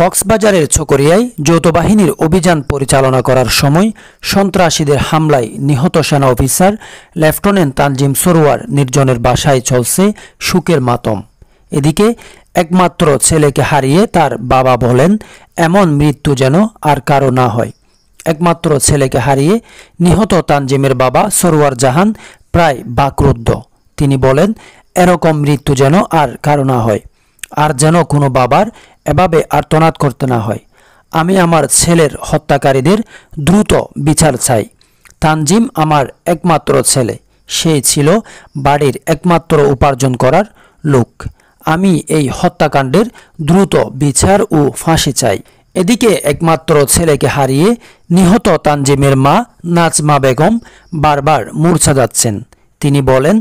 কক্সবাজারের ছকরিয়ায় যৌথবাহিনীর অভিযান পরিচালনা করার সময় সন্ত্রাসীদের হামলায় নিহত সেনা অফিসার লেফটেন্যান্ট তানজিম সরোয়ার নির্জনের বাসায় চলছে সুখের মাতম এদিকে একমাত্র ছেলেকে হারিয়ে তার বাবা বলেন এমন মৃত্যু যেন আর কারো না হয় একমাত্র ছেলেকে হারিয়ে নিহত তানজিমের বাবা সরোয়ার জাহান প্রায় বাকরুদ্ধ তিনি বলেন এরকম মৃত্যু যেন আর কারো না হয় আর যেন কোনো বাবার এভাবে আর্তনাদ করতে না হয় আমি আমার ছেলের হত্যাকারীদের দ্রুত বিচার চাই তানজিম আমার একমাত্র ছেলে সে ছিল বাড়ির একমাত্র উপার্জন করার লোক আমি এই হত্যাকাণ্ডের দ্রুত বিচার ও ফাঁসি চাই এদিকে একমাত্র ছেলেকে হারিয়ে নিহত তানজিমের মা নাজমা বেগম বারবার মূর্ছা যাচ্ছেন তিনি বলেন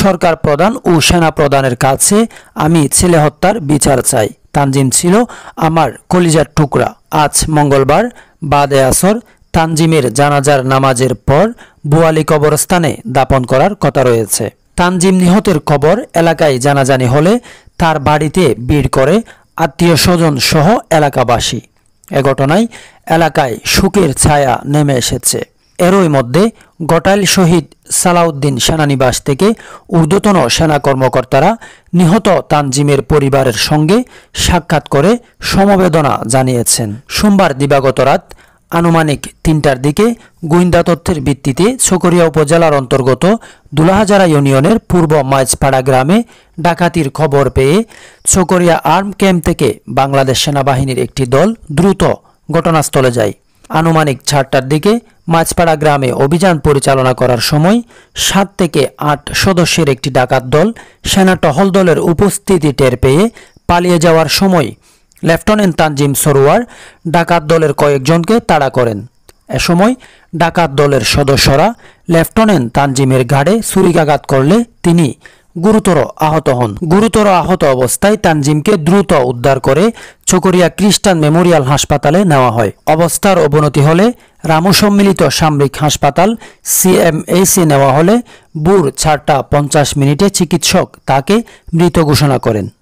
সরকার প্রধান ও সেনা প্রধানের কাছে আমি ছেলে হত্যার বিচার চাই তানজিম ছিল আমার কলিজার টুকরা আজ মঙ্গলবার বাদে আসর তানজিমের জানাজার নামাজের পর বুয়ালি কবরস্থানে দাপন করার কথা রয়েছে তানজিম নিহতের খবর এলাকায় জানাজানি হলে তার বাড়িতে ভিড় করে আত্মীয় স্বজন সহ এলাকাবাসী এ ঘটনায় এলাকায় সুখের ছায়া নেমে এসেছে এরই মধ্যে গটাইল শহীদ সালাউদ্দিন সেনানিবাস থেকে ঊর্ধ্বতন সেনা কর্মকর্তারা নিহত তানজিমের পরিবারের সঙ্গে সাক্ষাৎ করে সমবেদনা জানিয়েছেন সোমবার দিবাগত রাত আনুমানিক তিনটার দিকে গোয়েন্দা তথ্যের ভিত্তিতে ছকরিয়া উপজেলার অন্তর্গত দুলাহাজারা ইউনিয়নের পূর্ব মাইজপাড়া গ্রামে ডাকাতির খবর পেয়ে ছকরিয়া আর্ম ক্যাম্প থেকে বাংলাদেশ সেনাবাহিনীর একটি দল দ্রুত ঘটনাস্থলে যায় আনুমানিক চারটার দিকে মাছপাড়া গ্রামে অভিযান পরিচালনা করার সময় সাত থেকে আট সদস্যের একটি ডাকাত দল সেনা টহল দলের উপস্থিতি টের পেয়ে পালিয়ে যাওয়ার সময় লেফটেন্যান্ট তানজিম সরোয়ার ডাকাত দলের কয়েকজনকে তাড়া করেন এ সময় ডাকাত দলের সদস্যরা লেফটেন্যান্ট তানজিমের ঘাড়ে ছুরিকাঘাত করলে তিনি গুরুতর আহত হন গুরুতর আহত অবস্থায় তানজিমকে দ্রুত উদ্ধার করে চকরিয়া খ্রিস্টান মেমোরিয়াল হাসপাতালে নেওয়া হয় অবস্থার অবনতি হলে রামু সম্মিলিত সামরিক হাসপাতাল সিএমএসি নেওয়া হলে বুর ছাড়টা পঞ্চাশ মিনিটে চিকিৎসক তাকে মৃত ঘোষণা করেন